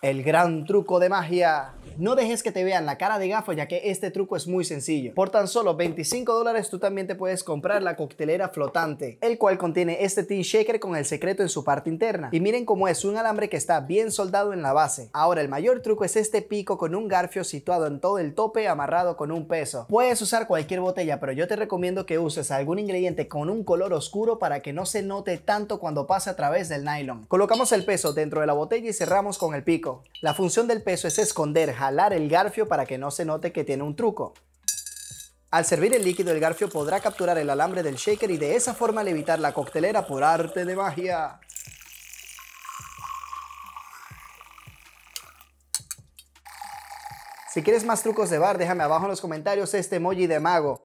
El gran truco de magia. No dejes que te vean la cara de gafo ya que este truco es muy sencillo. Por tan solo 25 dólares tú también te puedes comprar la coctelera flotante, el cual contiene este tin shaker con el secreto en su parte interna. Y miren cómo es un alambre que está bien soldado en la base. Ahora el mayor truco es este pico con un garfio situado en todo el tope amarrado con un peso. Puedes usar cualquier botella pero yo te recomiendo que uses algún ingrediente con un color oscuro para que no se note tanto cuando pase a través del nylon. Colocamos el peso dentro de la botella y cerramos con el pico. La función del peso es esconder, jalar el garfio para que no se note que tiene un truco. Al servir el líquido, el garfio podrá capturar el alambre del shaker y de esa forma levitar la coctelera por arte de magia. Si quieres más trucos de bar, déjame abajo en los comentarios este emoji de mago.